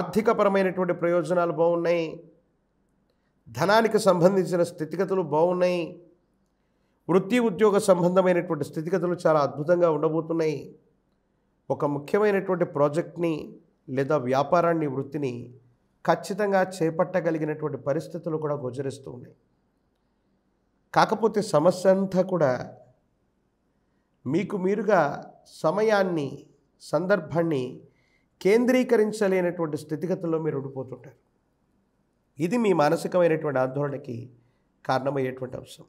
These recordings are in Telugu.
ఆర్థికపరమైనటువంటి ప్రయోజనాలు బాగున్నాయి ధనానికి సంబంధించిన స్థితిగతులు బాగున్నాయి వృత్తి ఉద్యోగ సంబంధమైనటువంటి స్థితిగతులు చాలా అద్భుతంగా ఉండబోతున్నాయి ఒక ముఖ్యమైనటువంటి ప్రాజెక్ట్ని లేదా వ్యాపారాన్ని వృత్తిని ఖచ్చితంగా చేపట్టగలిగినటువంటి పరిస్థితులు కూడా గోచరిస్తూ ఉన్నాయి కాకపోతే సమస్య అంతా కూడా మీకు మీరుగా సమయాన్ని సందర్భాన్ని కేంద్రీకరించలేనటువంటి స్థితిగతుల్లో మీరు ఉండిపోతుంటారు ఇది మీ మానసికమైనటువంటి ఆందోళనకి కారణమయ్యేటువంటి అంశం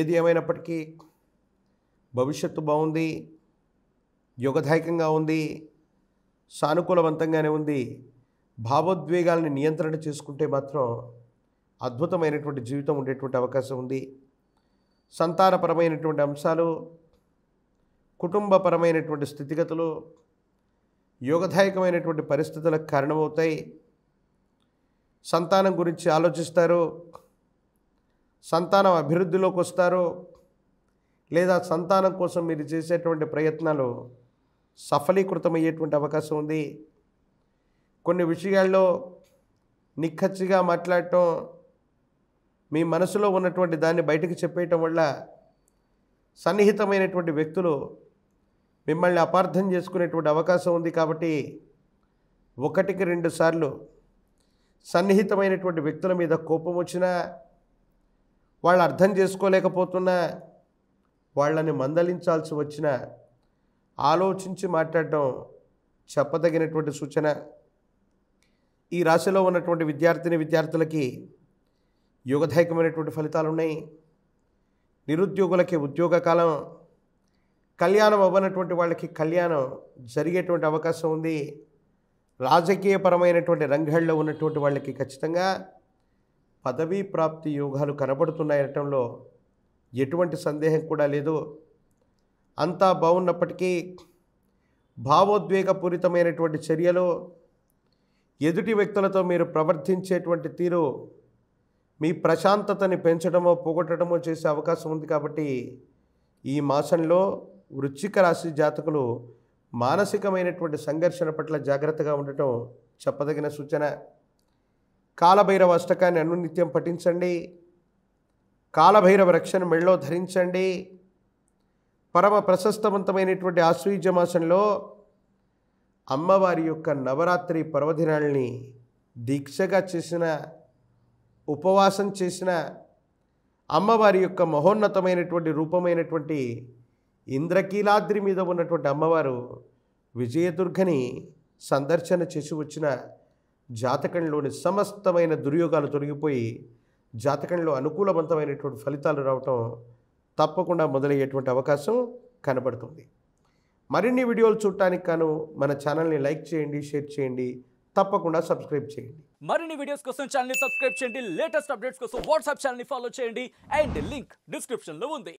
ఏది ఏమైనప్పటికీ భవిష్యత్తు బాగుంది యోగదాయకంగా ఉంది సానుకూలవంతంగానే ఉంది భావోద్వేగాల్ని నియంత్రణ చేసుకుంటే మాత్రం అద్భుతమైనటువంటి జీవితం ఉండేటువంటి అవకాశం ఉంది సంతానపరమైనటువంటి అంశాలు కుటుంబపరమైనటువంటి స్థితిగతులు యోగదాయకమైనటువంటి పరిస్థితులకు కారణమవుతాయి సంతానం గురించి ఆలోచిస్తారు సంతానం అభివృద్ధిలోకి వస్తారు లేదా సంతానం కోసం మీరు చేసేటువంటి ప్రయత్నాలు సఫలీకృతమయ్యేటువంటి అవకాశం ఉంది కొన్ని విషయాల్లో నిక్కచ్చిగా మాట్లాడటం మీ మనసులో ఉన్నటువంటి దాన్ని బయటకు చెప్పేయటం వల్ల సన్నిహితమైనటువంటి వ్యక్తులు మిమ్మల్ని అపార్థం చేసుకునేటువంటి అవకాశం ఉంది కాబట్టి ఒకటికి రెండు సార్లు సన్నిహితమైనటువంటి వ్యక్తుల మీద కోపం వచ్చినా వాళ్ళు అర్థం చేసుకోలేకపోతున్నా వాళ్ళని మందలించాల్సి వచ్చిన ఆలోచించి మాట్లాడటం చెప్పదగినటువంటి సూచన ఈ రాశిలో ఉన్నటువంటి విద్యార్థిని విద్యార్థులకి యోగదాయకమైనటువంటి ఫలితాలు ఉన్నాయి నిరుద్యోగులకి ఉద్యోగ కాలం కళ్యాణం అవ్వనటువంటి వాళ్ళకి కళ్యాణం జరిగేటువంటి అవకాశం ఉంది రాజకీయపరమైనటువంటి రంగాల్లో ఉన్నటువంటి వాళ్ళకి ఖచ్చితంగా పదవీ ప్రాప్తి యోగాలు కనబడుతున్నాయనటంలో ఎటువంటి సందేహం కూడా లేదు అంతా బాగున్నప్పటికీ భావోద్వేగపూరితమైనటువంటి చర్యలు ఎదుటి వ్యక్తులతో మీరు ప్రవర్తించేటువంటి తీరు మీ ప్రశాంతతని పెంచడమో పోగొట్టడమో చేసే అవకాశం ఉంది కాబట్టి ఈ మాసంలో వృచ్చిక రాశి జాతకులు మానసికమైనటువంటి సంఘర్షణ పట్ల జాగ్రత్తగా ఉండటం చెప్పదగిన సూచన కాలభైరవ అష్టకాన్ని అనునిత్యం పఠించండి కాలభైరవ రక్షణ మెళ్ళో ధరించండి పరమ ప్రశస్తవంతమైనటువంటి ఆశ్వీజమాసంలో అమ్మవారి యొక్క నవరాత్రి పర్వదినాల్ని దీక్షగా చేసిన ఉపవాసం చేసిన అమ్మవారి యొక్క మహోన్నతమైనటువంటి రూపమైనటువంటి ఇంద్రకీలాద్రి మీద ఉన్నటువంటి అమ్మవారు విజయదుర్గని సందర్శన చేసి వచ్చిన జాతకంలోని సమస్తమైన దుర్యోగాలు తొలగిపోయి జాతకంలో అనుకూలవంతమైనటువంటి ఫలితాలు రావటం తప్పకుండా మొదలయ్యేటువంటి అవకాశం కనబడుతుంది మరిన్ని వీడియోలు చూడటానికి కాను మన ఛానల్ని లైక్ చేయండి షేర్ చేయండి తప్పకుండా సబ్స్క్రైబ్ చేయండి మరిన్ని వీడియోస్ కోసం ఛానల్ని సబ్స్క్రైబ్ చేయండి లేటెస్ట్ అప్డేట్స్ కోసం వాట్సాప్ ఛానల్ని ఫాలో చేయండి అండ్ లింక్ డిస్క్రిప్షన్లో ఉంది